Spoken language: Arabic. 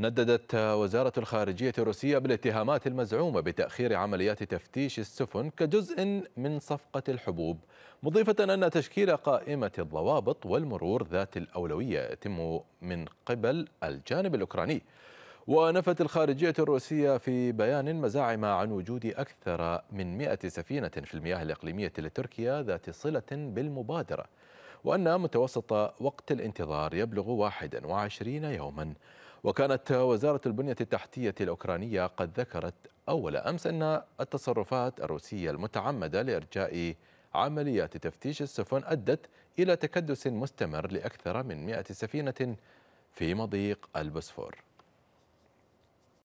نددت وزارة الخارجية الروسية بالاتهامات المزعومة بتأخير عمليات تفتيش السفن كجزء من صفقة الحبوب مضيفة أن تشكيل قائمة الضوابط والمرور ذات الأولوية يتم من قبل الجانب الأوكراني ونفت الخارجية الروسية في بيان مزاعم عن وجود أكثر من 100 سفينة في المياه الإقليمية لتركيا ذات صلة بالمبادرة وأن متوسط وقت الانتظار يبلغ 21 يوما وكانت وزارة البنية التحتية الأوكرانية قد ذكرت أول أمس أن التصرفات الروسية المتعمدة لإرجاء عمليات تفتيش السفن أدت إلى تكدس مستمر لأكثر من 100 سفينة في مضيق البوسفور